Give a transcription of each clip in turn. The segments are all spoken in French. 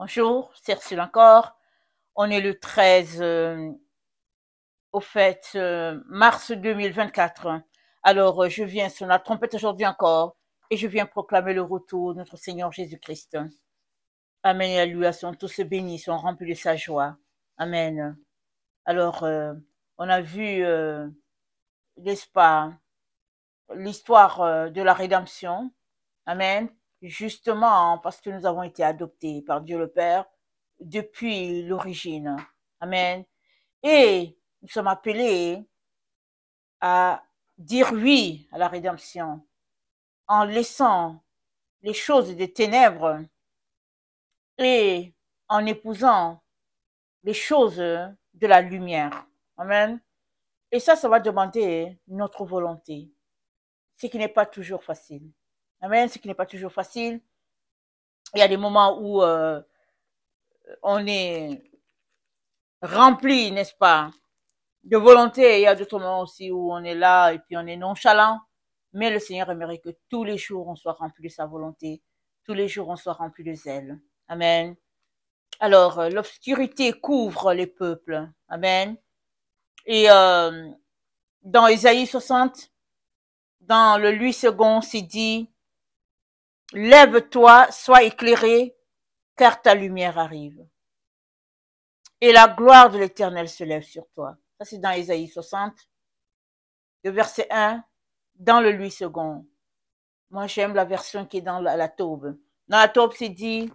Bonjour, Cyril encore. On est le 13, euh, au fait, euh, mars 2024. Alors, euh, je viens sur la trompette aujourd'hui encore et je viens proclamer le retour de notre Seigneur Jésus-Christ. Amen. Et à lui, à son tous bénis, sont remplis de sa joie. Amen. Alors, on a vu, n'est-ce pas, l'histoire de la rédemption. Amen justement hein, parce que nous avons été adoptés par Dieu le Père depuis l'origine. Amen. Et nous sommes appelés à dire oui à la rédemption en laissant les choses des ténèbres et en épousant les choses de la lumière. Amen. Et ça, ça va demander notre volonté, ce qui n'est pas toujours facile. Amen. Ah ce qui n'est pas toujours facile. Il y a des moments où euh, on est rempli, n'est-ce pas, de volonté. Il y a d'autres moments aussi où on est là et puis on est nonchalant. Mais le Seigneur aimerait que tous les jours on soit rempli de sa volonté. Tous les jours on soit rempli de zèle. Amen. Alors, euh, l'obscurité couvre les peuples. Amen. Et euh, dans isaïe 60, dans le 8 second, c'est dit, Lève-toi, sois éclairé, car ta lumière arrive. Et la gloire de l'Éternel se lève sur toi. Ça, c'est dans Ésaïe 60, le verset 1, dans le 8 second. Moi, j'aime la version qui est dans la, la taube. Dans la taube, c'est dit,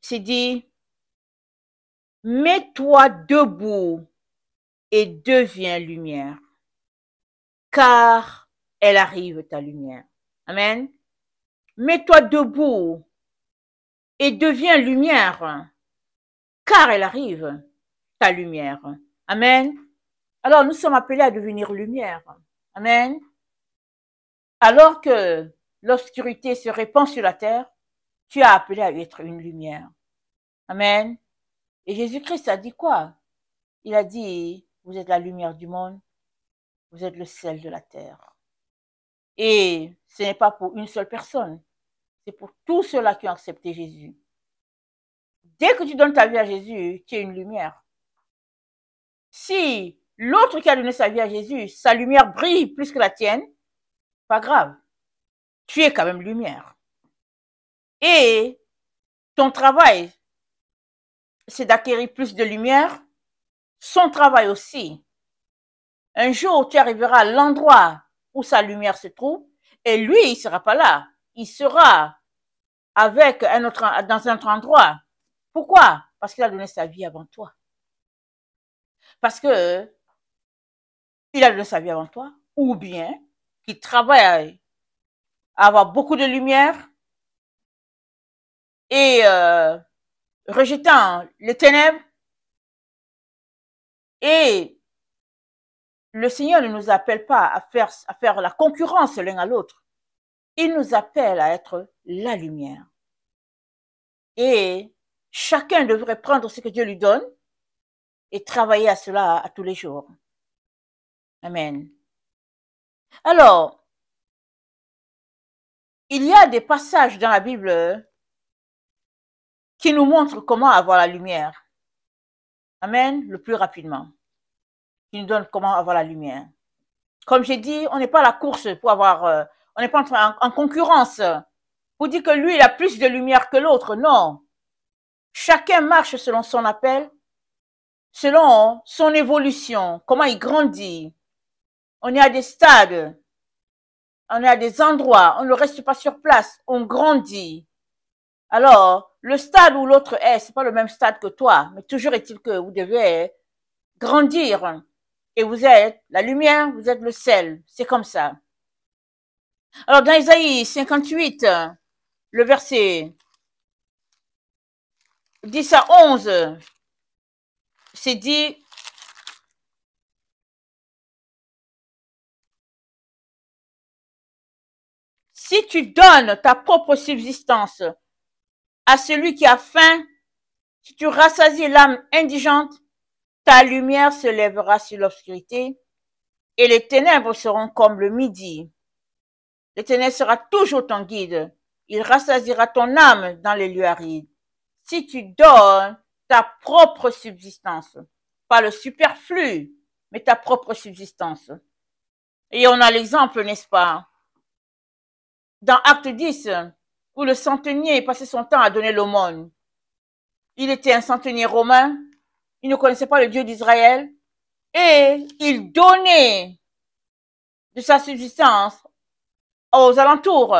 c'est dit, mets-toi debout et deviens lumière, car elle arrive ta lumière. Amen. Mets-toi debout et deviens lumière, car elle arrive, ta lumière. Amen. Alors nous sommes appelés à devenir lumière. Amen. Alors que l'obscurité se répand sur la terre, tu as appelé à être une lumière. Amen. Et Jésus-Christ a dit quoi Il a dit, vous êtes la lumière du monde, vous êtes le sel de la terre. Et ce n'est pas pour une seule personne, c'est pour tous ceux-là qui ont accepté Jésus. Dès que tu donnes ta vie à Jésus, tu es une lumière. Si l'autre qui a donné sa vie à Jésus, sa lumière brille plus que la tienne, pas grave. Tu es quand même lumière. Et ton travail, c'est d'acquérir plus de lumière. Son travail aussi. Un jour, tu arriveras à l'endroit où sa lumière se trouve, et lui, il sera pas là. Il sera avec un autre, dans un autre endroit. Pourquoi? Parce qu'il a donné sa vie avant toi. Parce que il a donné sa vie avant toi, ou bien qu'il travaille à avoir beaucoup de lumière et euh, rejetant les ténèbres et le Seigneur ne nous appelle pas à faire, la concurrence l'un à l'autre. Il nous appelle à être la lumière. Et chacun devrait prendre ce que Dieu lui donne et travailler à cela à tous les jours. Amen. Alors, il y a des passages dans la Bible qui nous montrent comment avoir la lumière. Amen, le plus rapidement qui nous donne comment avoir la lumière. Comme j'ai dit, on n'est pas à la course pour avoir, euh, on n'est pas en, concurrence Vous dites que lui, il a plus de lumière que l'autre. Non. Chacun marche selon son appel, selon son évolution, comment il grandit. On est à des stades, on est à des endroits, on ne reste pas sur place, on grandit. Alors, le stade où l'autre est, c'est pas le même stade que toi, mais toujours est-il que vous devez grandir et vous êtes la lumière, vous êtes le sel. C'est comme ça. Alors dans Isaïe 58, le verset 10 à 11, c'est dit, si tu donnes ta propre subsistance à celui qui a faim, si tu rassasies l'âme indigente, ta lumière se lèvera sur l'obscurité et les ténèbres seront comme le midi. Le ténèbre sera toujours ton guide. Il rassasira ton âme dans les lieux arides. Si tu donnes ta propre subsistance, pas le superflu, mais ta propre subsistance. Et on a l'exemple, n'est-ce pas, dans Acte 10, où le centenier passait son temps à donner l'aumône. Il était un centenier romain il ne connaissait pas le Dieu d'Israël, et il donnait de sa subsistance aux alentours,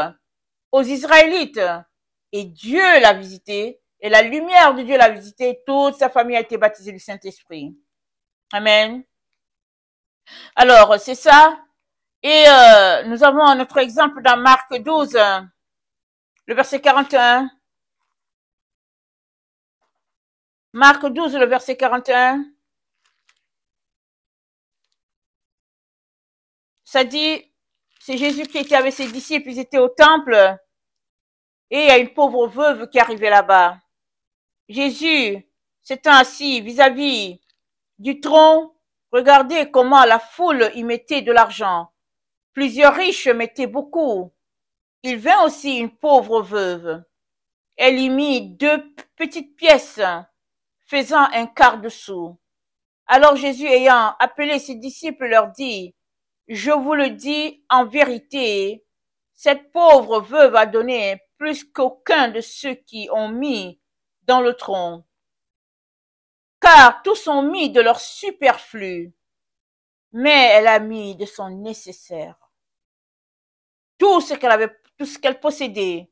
aux Israélites. Et Dieu l'a visité, et la lumière de Dieu l'a visité, toute sa famille a été baptisée du Saint-Esprit. Amen. Alors, c'est ça. Et euh, nous avons notre exemple dans Marc 12, le verset 41. Marc 12, le verset 41. Ça dit, c'est Jésus qui était avec ses disciples, ils étaient au temple. Et il y a une pauvre veuve qui arrivait là-bas. Jésus s'étant assis vis-à-vis du tronc, regardez comment la foule y mettait de l'argent. Plusieurs riches mettaient beaucoup. Il vint aussi une pauvre veuve. Elle y mit deux petites pièces faisant un quart de sou. Alors Jésus ayant appelé ses disciples leur dit, je vous le dis en vérité, cette pauvre veuve a donné plus qu'aucun de ceux qui ont mis dans le tronc. Car tous ont mis de leur superflu, mais elle a mis de son nécessaire. Tout ce qu'elle avait, tout ce qu'elle possédait,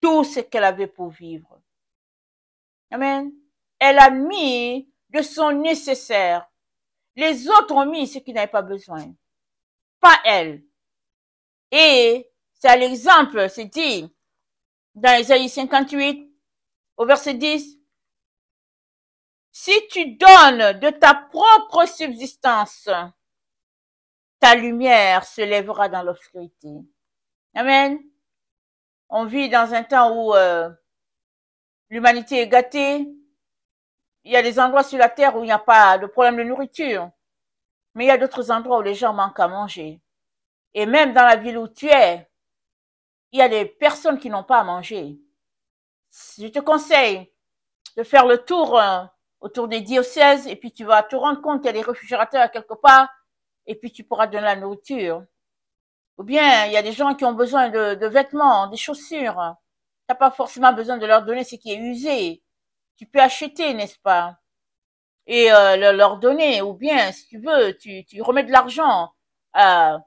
tout ce qu'elle avait pour vivre. Amen. Elle a mis de son nécessaire. Les autres ont mis ce qui n'avaient pas besoin. Pas elle. Et c'est l'exemple, c'est dit dans Isaïe 58, au verset 10. Si tu donnes de ta propre subsistance, ta lumière se lèvera dans l'obscurité. Amen. On vit dans un temps où euh, l'humanité est gâtée, il y a des endroits sur la terre où il n'y a pas de problème de nourriture. Mais il y a d'autres endroits où les gens manquent à manger. Et même dans la ville où tu es, il y a des personnes qui n'ont pas à manger. Je te conseille de faire le tour euh, autour des diocèses et puis tu vas te rendre compte qu'il y a des réfrigérateurs à quelque part et puis tu pourras donner la nourriture. Ou bien il y a des gens qui ont besoin de, de vêtements, des chaussures. Tu n'as pas forcément besoin de leur donner ce qui est usé tu peux acheter, n'est-ce pas Et euh, leur donner, ou bien, si tu veux, tu, remets de l'argent à,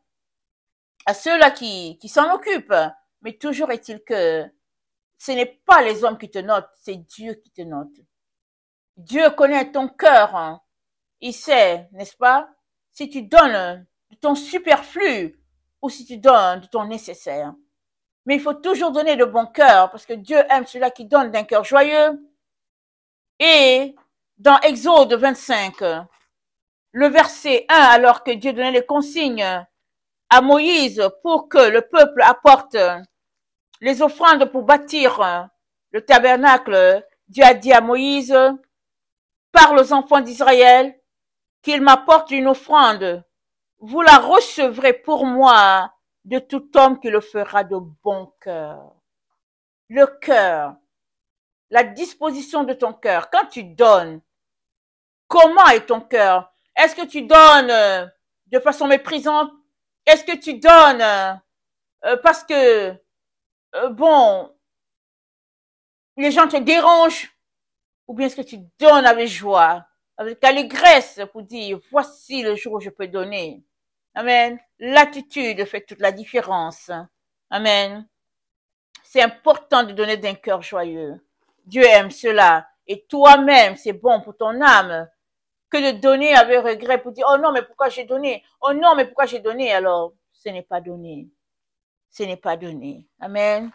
à ceux-là qui, qui s'en occupent. Mais toujours est-il que ce n'est pas les hommes qui te notent, c'est Dieu qui te note. Dieu connaît ton cœur. Hein. Il sait, n'est-ce pas, si tu donnes de ton superflu ou si tu donnes de ton nécessaire. Mais il faut toujours donner de bon cœur parce que Dieu aime ceux-là qui donne d'un cœur joyeux et dans Exode 25, le verset 1, alors que Dieu donnait les consignes à Moïse pour que le peuple apporte les offrandes pour bâtir le tabernacle, Dieu a dit à Moïse, parle aux enfants d'Israël qu'ils m'apportent une offrande. Vous la recevrez pour moi de tout homme qui le fera de bon cœur. Le cœur, la disposition de ton cœur. Quand tu donnes, comment est ton cœur Est-ce que tu donnes euh, de façon méprisante Est-ce que tu donnes euh, euh, parce que, bon, les gens te dérangent Ou bien est-ce que tu donnes avec joie, avec allégresse pour dire, voici le jour où je peux donner Amen. L'attitude fait toute la différence. Amen. C'est important de donner d'un cœur joyeux. Dieu aime cela. Et toi-même, c'est bon pour ton âme que de donner avec regret pour dire, oh non, mais pourquoi j'ai donné Oh non, mais pourquoi j'ai donné Alors, ce n'est pas donné. Ce n'est pas donné. Amen.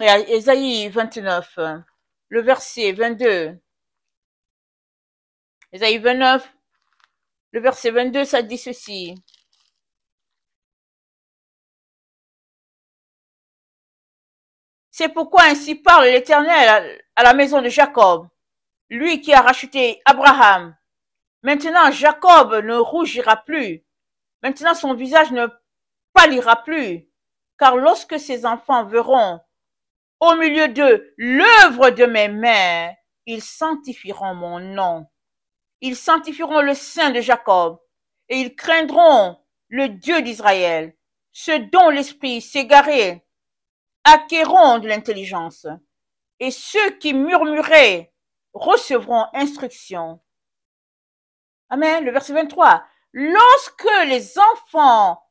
Et Esaïe 29, le verset 22. Esaïe 29, le verset 22, ça dit ceci. C'est pourquoi ainsi parle l'Éternel à la maison de Jacob, lui qui a racheté Abraham. Maintenant, Jacob ne rougira plus. Maintenant, son visage ne pâlira plus. Car lorsque ses enfants verront au milieu d'eux l'œuvre de mes mains, ils sanctifieront mon nom. Ils sanctifieront le sein de Jacob et ils craindront le Dieu d'Israël. Ce dont l'esprit garé, acquérons de l'intelligence, et ceux qui murmuraient recevront instruction. Amen. Le verset 23. Lorsque les enfants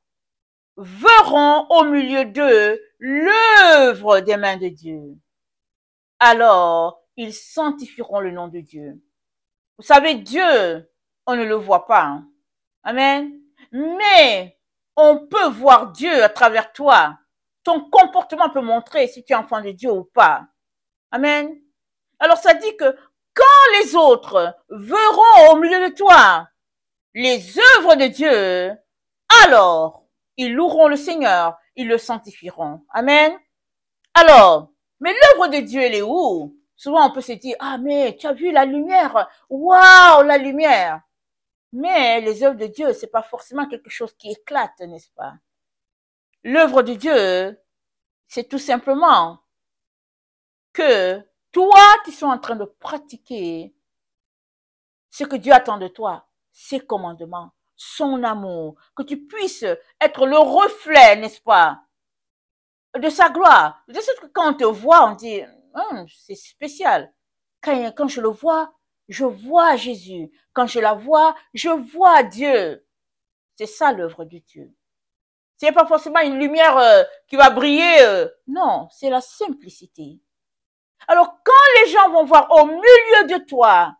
verront au milieu d'eux l'œuvre des mains de Dieu, alors ils sanctifieront le nom de Dieu. Vous savez, Dieu, on ne le voit pas. Hein. Amen. Mais on peut voir Dieu à travers toi. Ton comportement peut montrer si tu es enfant de Dieu ou pas. Amen. Alors ça dit que quand les autres verront au milieu de toi les œuvres de Dieu, alors ils loueront le Seigneur, ils le sanctifieront. Amen. Alors, mais l'œuvre de Dieu, elle est où Souvent, on peut se dire, ah, mais tu as vu la lumière. Waouh, la lumière. Mais les œuvres de Dieu, c'est pas forcément quelque chose qui éclate, n'est-ce pas L'œuvre de Dieu, c'est tout simplement que toi qui sont en train de pratiquer ce que Dieu attend de toi, ses commandements, son amour, que tu puisses être le reflet, n'est-ce pas, de sa gloire. De ce que quand on te voit, on dit, hum, c'est spécial. quand je le vois, je vois Jésus. Quand je la vois, je vois Dieu. C'est ça l'œuvre de Dieu. Ce n'est pas forcément une lumière euh, qui va briller. Euh. Non, c'est la simplicité. Alors quand les gens vont voir au milieu de toi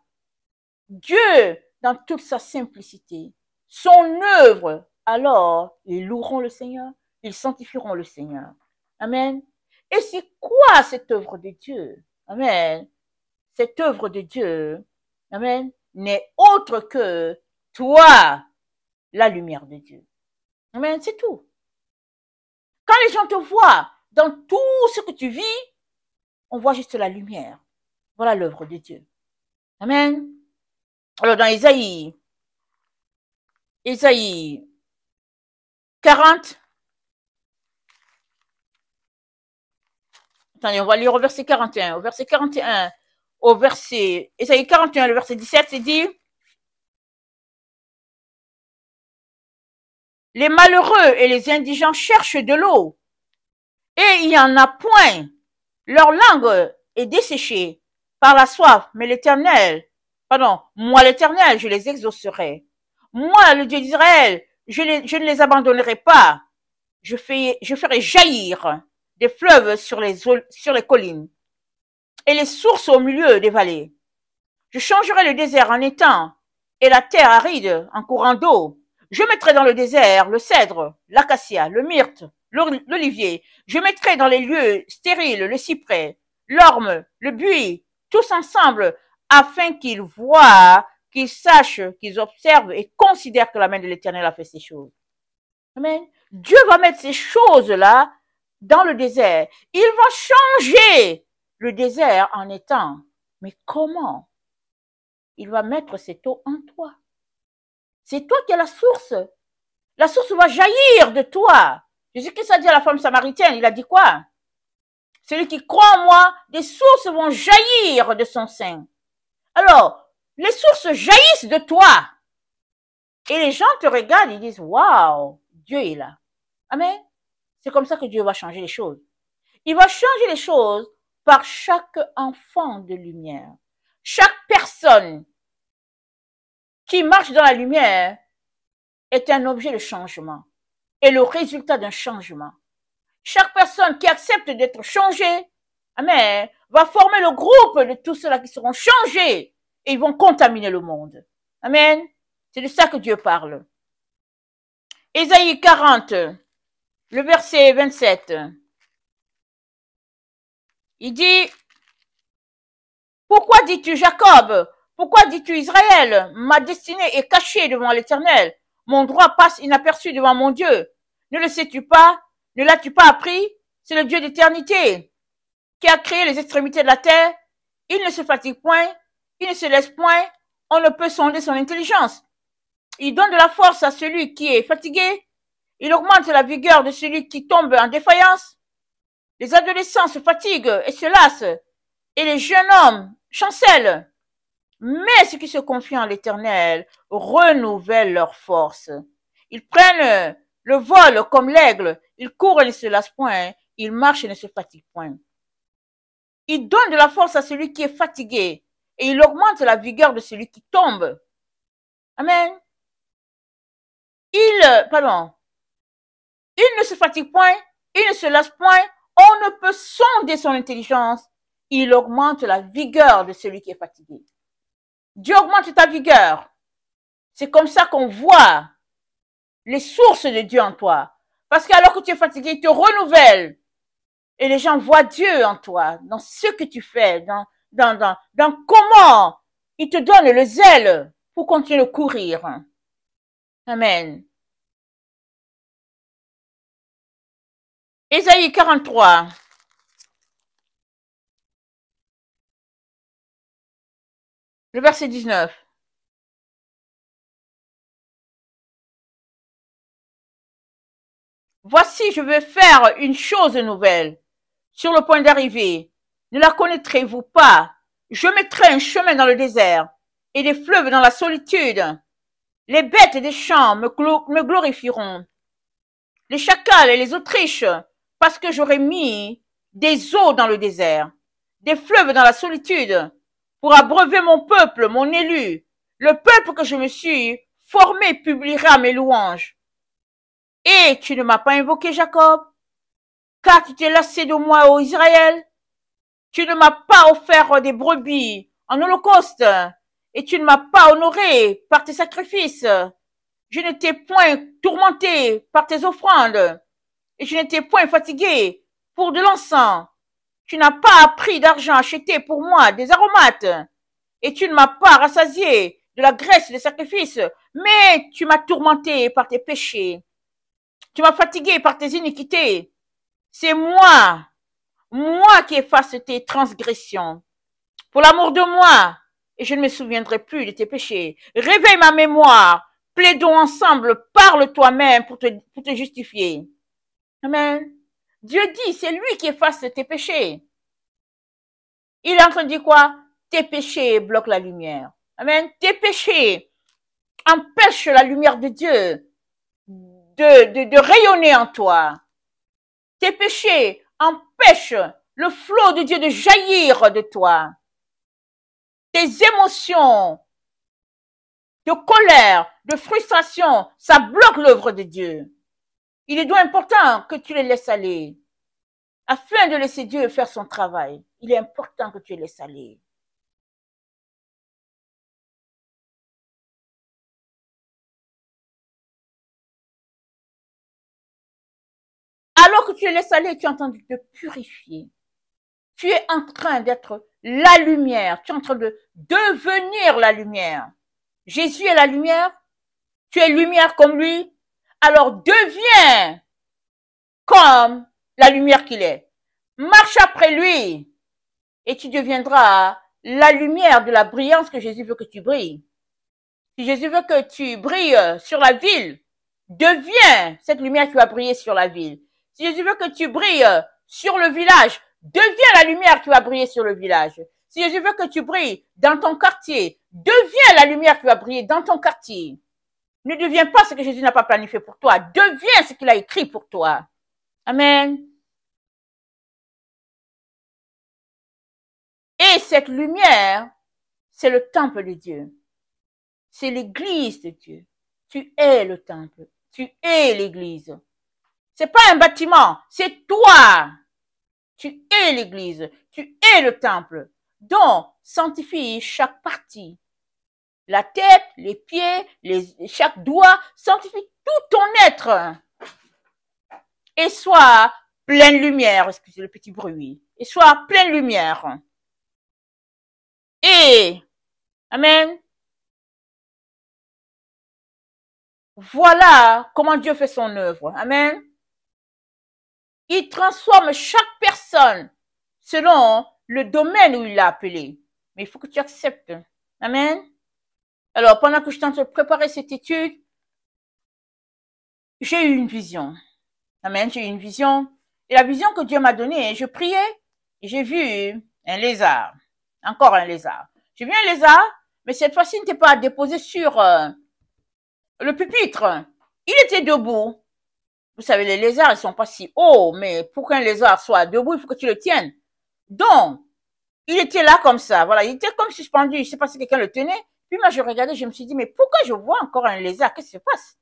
Dieu dans toute sa simplicité, son œuvre, alors ils loueront le Seigneur, ils sanctifieront le Seigneur. Amen. Et c'est quoi cette œuvre de Dieu Amen. Cette œuvre de Dieu, Amen, n'est autre que toi, la lumière de Dieu. Amen, c'est tout. Quand les gens te voient dans tout ce que tu vis, on voit juste la lumière. Voilà l'œuvre de Dieu. Amen. Alors dans isaïe isaïe 40, attendez, on va lire au verset 41, au verset 41, au verset, Esaïe 41, le verset 17, c'est dit, Les malheureux et les indigents cherchent de l'eau. Et il n'y en a point. Leur langue est desséchée par la soif, mais l'Éternel, pardon, moi l'Éternel, je les exaucerai. Moi, le Dieu d'Israël, je, ne les abandonnerai pas. Je, ferai jaillir des fleuves sur les, sur les collines et les sources au milieu des vallées. Je changerai le désert en étang et la terre aride en courant d'eau. Je mettrai dans le désert le cèdre, l'acacia, le myrte, l'olivier. Je mettrai dans les lieux stériles le cyprès, l'orme, le buis, tous ensemble, afin qu'ils voient, qu'ils sachent, qu'ils observent et considèrent que la main de l'Éternel a fait ces choses. Amen. Dieu va mettre ces choses-là dans le désert. Il va changer le désert en étant. Mais comment Il va mettre cette eau en toi. C'est toi qui as la source. La source va jaillir de toi. jésus que ça dit à la femme samaritaine, il a dit quoi Celui qui croit en moi, des sources vont jaillir de son sein. Alors, les sources jaillissent de toi. Et les gens te regardent, ils disent, waouh, Dieu est là. Amen. C'est comme ça que Dieu va changer les choses. Il va changer les choses par chaque enfant de lumière. Chaque personne qui marche dans la lumière est un objet de changement et le résultat d'un changement. Chaque personne qui accepte d'être changée, amen, va former le groupe de tous ceux-là qui seront changés et ils vont contaminer le monde. Amen. C'est de ça que Dieu parle. Ésaïe 40, le verset 27. Il dit, pourquoi dis-tu Jacob pourquoi dis-tu Israël Ma destinée est cachée devant l'Éternel. Mon droit passe inaperçu devant mon Dieu. Ne le sais-tu pas Ne l'as-tu pas appris C'est le Dieu d'éternité qui a créé les extrémités de la terre. Il ne se fatigue point, il ne se laisse point, on ne peut sonder son intelligence. Il donne de la force à celui qui est fatigué, il augmente la vigueur de celui qui tombe en défaillance. Les adolescents se fatiguent et se lassent, et les jeunes hommes chancellent. Mais ceux qui se confient en l'Éternel renouvellent leur force. Ils prennent le vol comme l'aigle. Ils courent et ne se lassent point. Ils marchent et ne se fatiguent point. Ils donnent de la force à celui qui est fatigué et ils augmentent la vigueur de celui qui tombe. Amen. Ils, euh, pardon, ils ne se fatiguent point. Ils ne se lassent point. On ne peut sonder son intelligence. Il augmente la vigueur de celui qui est fatigué. Dieu augmente ta vigueur. C'est comme ça qu'on voit les sources de Dieu en toi. Parce qu'alors que tu es fatigué, il te renouvelle. Et les gens voient Dieu en toi, dans ce que tu fais, dans, dans, dans, dans comment il te donne le zèle pour continuer de courir. Amen. Ésaïe 43. Le verset 19. Voici, je vais faire une chose nouvelle, sur le point d'arriver. Ne la connaîtrez-vous pas Je mettrai un chemin dans le désert et des fleuves dans la solitude. Les bêtes des champs me, me glorifieront. Les chacals et les autriches, parce que j'aurai mis des eaux dans le désert, des fleuves dans la solitude, pour abreuver mon peuple, mon élu. Le peuple que je me suis formé publiera mes louanges. Et tu ne m'as pas invoqué, Jacob, car tu t'es lassé de moi, ô Israël. Tu ne m'as pas offert des brebis en holocauste, et tu ne m'as pas honoré par tes sacrifices. Je ne t'ai point tourmenté par tes offrandes, et je n'étais point fatigué pour de l'encens. Tu n'as pas appris d'argent acheté pour moi des aromates et tu ne m'as pas rassasié de la graisse des sacrifices, mais tu m'as tourmenté par tes péchés. Tu m'as fatigué par tes iniquités. C'est moi, moi qui efface tes transgressions. Pour l'amour de moi, et je ne me souviendrai plus de tes péchés. Réveille ma mémoire. Plaidons ensemble. Parle toi-même pour te, pour te justifier. Amen. Dieu dit, c'est lui qui efface tes péchés. Il est en quoi Tes péchés bloquent la lumière. Amen. Tes péchés empêchent la lumière de Dieu de, de, de rayonner en toi. Tes péchés empêchent le flot de Dieu de jaillir de toi. Tes émotions de colère, de frustration, ça bloque l'œuvre de Dieu. Il est donc important que tu les laisses aller. Afin de laisser Dieu faire son travail, il est important que tu les laisses aller. Alors que tu les laisses aller, tu es en train de te purifier. Tu es en train d'être la lumière. Tu es en train de devenir la lumière. Jésus est la lumière. Tu es lumière comme lui alors deviens comme la lumière qu'il est. Marche après lui et tu deviendras la lumière de la brillance que Jésus veut que tu brilles. Si Jésus veut que tu brilles sur la ville, deviens cette lumière qui va briller sur la ville. Si Jésus veut que tu brilles sur le village, deviens la lumière qui va briller sur le village. Si Jésus veut que tu brilles dans ton quartier, deviens la lumière qui va briller dans ton quartier. Ne deviens pas ce que Jésus n'a pas planifié pour toi. Deviens ce qu'il a écrit pour toi. Amen. Et cette lumière, c'est le temple de Dieu. C'est l'église de Dieu. Tu es le temple. Tu es l'église. C'est pas un bâtiment, c'est toi. Tu es l'église. Tu es le temple. Donc, sanctifie chaque partie la tête, les pieds, les, chaque doigt sanctifie tout ton être. Et sois pleine lumière, excusez le petit bruit, et sois pleine lumière. Et, Amen. Voilà comment Dieu fait son œuvre. Amen. Il transforme chaque personne selon le domaine où il l'a appelé. Mais il faut que tu acceptes. Amen. Alors, pendant que je tente de préparer cette étude, j'ai eu une vision. Amen, j'ai eu une vision. Et la vision que Dieu m'a donnée, je priais, et j'ai vu un lézard, encore un lézard. J'ai vu un lézard, mais cette fois-ci, il n'était pas déposé sur euh, le pupitre. Il était debout. Vous savez, les lézards, ils sont pas si hauts, mais pour qu'un lézard soit debout, il faut que tu le tiennes. Donc, il était là comme ça, voilà, il était comme suspendu. Je sais pas si quelqu'un le tenait, puis moi, je regardais, je me suis dit, mais pourquoi je vois encore un lézard Qu'est-ce qui se passe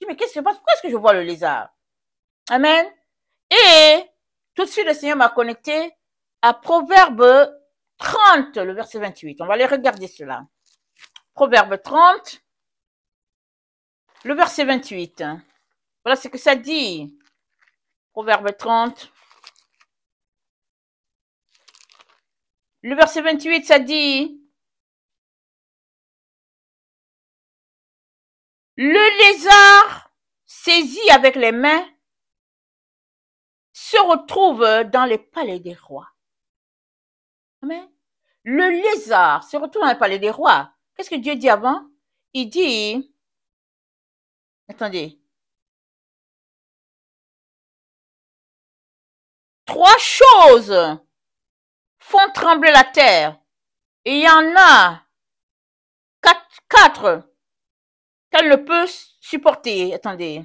Je me dis, mais qu'est-ce qui se passe Pourquoi est-ce que je vois le lézard Amen. Et tout de suite, le Seigneur m'a connecté à Proverbe 30, le verset 28. On va aller regarder cela. Proverbe 30, le verset 28. Voilà ce que ça dit. Proverbe 30. Le verset 28, ça dit, Le lézard, saisi avec les mains, se retrouve dans les palais des rois. Amen. Le lézard se retrouve dans les palais des rois. Qu'est-ce que Dieu dit avant Il dit, attendez, trois choses font trembler la terre. il y en a quatre elle le peut supporter. Attendez.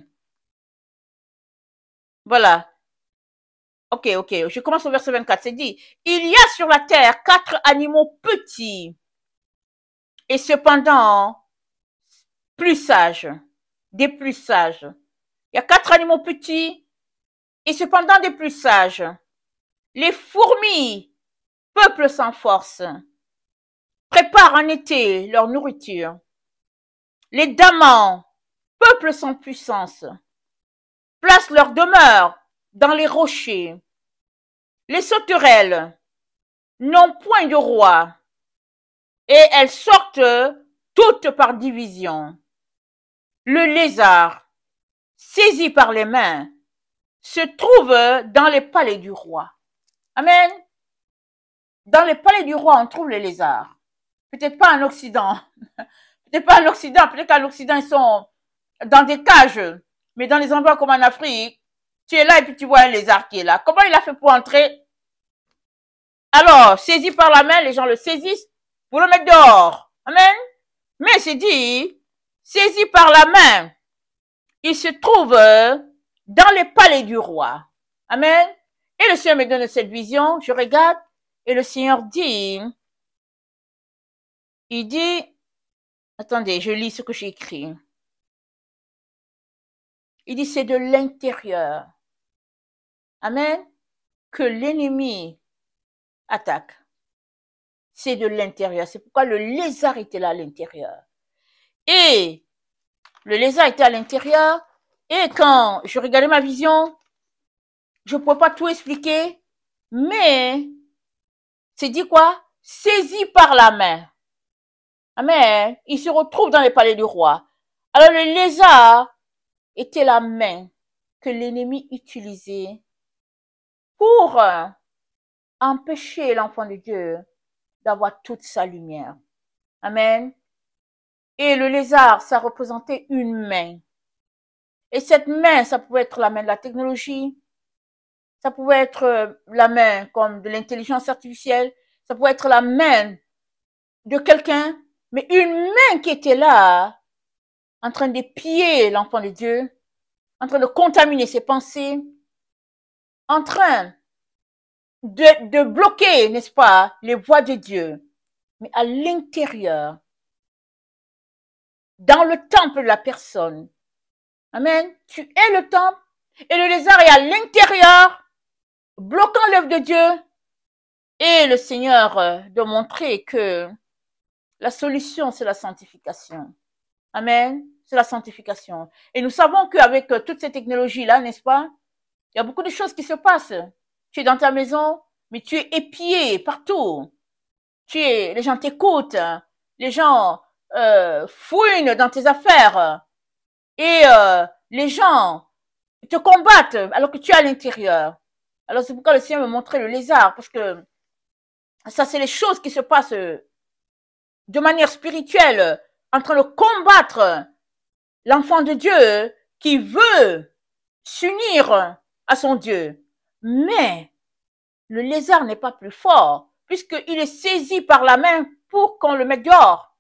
Voilà. Ok, ok. Je commence au verset 24. C'est dit, il y a sur la terre quatre animaux petits et cependant plus sages, des plus sages. Il y a quatre animaux petits et cependant des plus sages. Les fourmis, peuple sans force, préparent en été leur nourriture les damans, peuple sans puissance, placent leur demeure dans les rochers. Les sauterelles n'ont point de roi et elles sortent toutes par division. Le lézard, saisi par les mains, se trouve dans les palais du roi. Amen. Dans les palais du roi, on trouve les lézards. Peut-être pas en Occident, n'est pas à l'Occident. Peut-être qu'à l'Occident, ils sont dans des cages. Mais dans les endroits comme en Afrique, tu es là et puis tu vois un lézard qui est là. Comment il a fait pour entrer Alors, saisi par la main, les gens le saisissent pour le mettre dehors. Amen. Mais c'est dit, saisi par la main, il se trouve dans les palais du roi. Amen. Et le Seigneur me donne cette vision, je regarde, et le Seigneur dit, il dit, Attendez, je lis ce que j'ai écrit. Il dit c'est de l'intérieur. Amen. Que l'ennemi attaque. C'est de l'intérieur. C'est pourquoi le lézard était là à l'intérieur. Et le lézard était à l'intérieur. Et quand je regardais ma vision, je ne pouvais pas tout expliquer. Mais c'est dit quoi Saisi par la main. Amen. Il se retrouve dans les palais du roi. Alors le lézard était la main que l'ennemi utilisait pour euh, empêcher l'enfant de Dieu d'avoir toute sa lumière. Amen. Et le lézard, ça représentait une main. Et cette main, ça pouvait être la main de la technologie, ça pouvait être euh, la main comme de l'intelligence artificielle, ça pouvait être la main de quelqu'un mais une main qui était là, en train de piller l'enfant de Dieu, en train de contaminer ses pensées, en train de, de bloquer, n'est-ce pas, les voies de Dieu. Mais à l'intérieur, dans le temple de la personne. Amen. Tu es le temple et le lézard est à l'intérieur, bloquant l'œuvre de Dieu. Et le Seigneur euh, de montrer que la solution, c'est la sanctification. Amen. C'est la sanctification. Et nous savons qu'avec euh, toutes ces technologies-là, n'est-ce pas, il y a beaucoup de choses qui se passent. Tu es dans ta maison, mais tu es épié partout. Tu es, les gens t'écoutent, les gens euh, fouinent dans tes affaires et euh, les gens te combattent alors que tu es à l'intérieur. Alors c'est pourquoi le Seigneur me montrait le lézard parce que ça c'est les choses qui se passent euh, de manière spirituelle, en train de combattre l'enfant de Dieu qui veut s'unir à son Dieu. Mais le lézard n'est pas plus fort, puisqu'il est saisi par la main pour qu'on le mette dehors.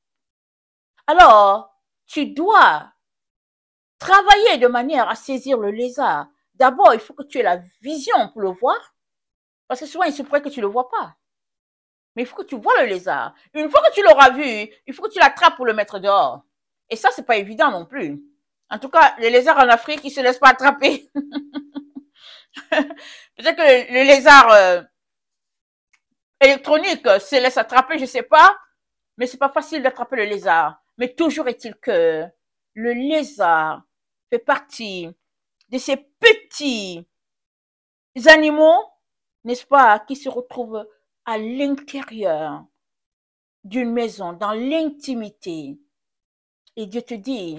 Alors, tu dois travailler de manière à saisir le lézard. D'abord, il faut que tu aies la vision pour le voir, parce que souvent, il se pourrait que tu ne le vois pas. Mais il faut que tu vois le lézard. Une fois que tu l'auras vu, il faut que tu l'attrapes pour le mettre dehors. Et ça, c'est pas évident non plus. En tout cas, les lézards en Afrique, ils se laissent pas attraper. Peut-être que le, lézard euh, électronique se laisse attraper, je sais pas. Mais c'est pas facile d'attraper le lézard. Mais toujours est-il que le lézard fait partie de ces petits animaux, n'est-ce pas, qui se retrouvent à l'intérieur d'une maison, dans l'intimité. Et Dieu te dit,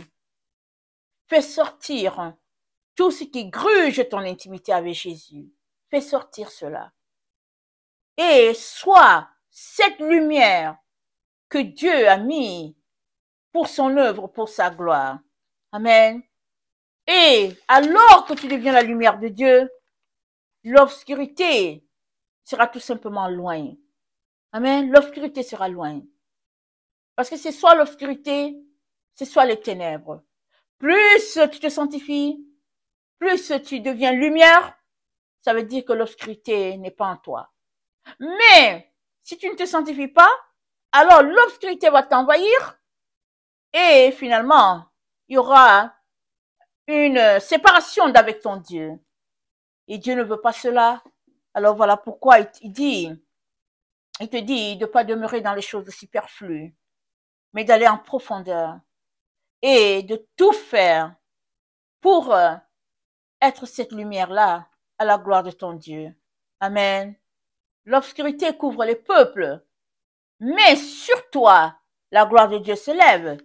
fais sortir tout ce qui gruge ton intimité avec Jésus. Fais sortir cela. Et sois cette lumière que Dieu a mise pour son œuvre, pour sa gloire. Amen. Et alors que tu deviens la lumière de Dieu, l'obscurité sera tout simplement loin. Amen. L'obscurité sera loin. Parce que c'est soit l'obscurité, c'est soit les ténèbres. Plus tu te sanctifies, plus tu deviens lumière, ça veut dire que l'obscurité n'est pas en toi. Mais si tu ne te sanctifies pas, alors l'obscurité va t'envahir et finalement, il y aura une séparation d'avec ton Dieu. Et Dieu ne veut pas cela. Alors voilà pourquoi il dit, il te dit de ne pas demeurer dans les choses superflues, mais d'aller en profondeur et de tout faire pour euh, être cette lumière-là à la gloire de ton Dieu. Amen. L'obscurité couvre les peuples, mais sur toi, la gloire de Dieu se lève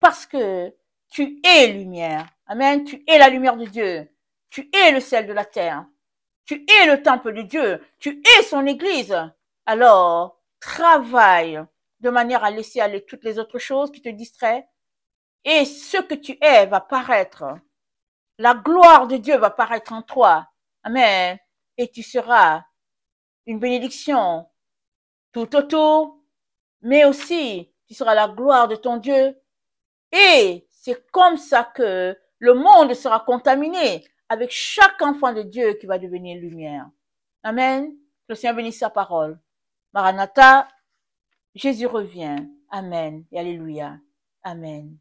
parce que tu es lumière. Amen. Tu es la lumière de Dieu. Tu es le sel de la terre. Tu es le temple de Dieu. Tu es son église. Alors, travaille de manière à laisser aller toutes les autres choses qui te distraient. Et ce que tu es va paraître. La gloire de Dieu va paraître en toi. Amen. Et tu seras une bénédiction tout autour, mais aussi tu seras la gloire de ton Dieu. Et c'est comme ça que le monde sera contaminé avec chaque enfant de Dieu qui va devenir lumière. Amen. Le Seigneur bénisse sa parole. Maranatha, Jésus revient. Amen et Alléluia. Amen.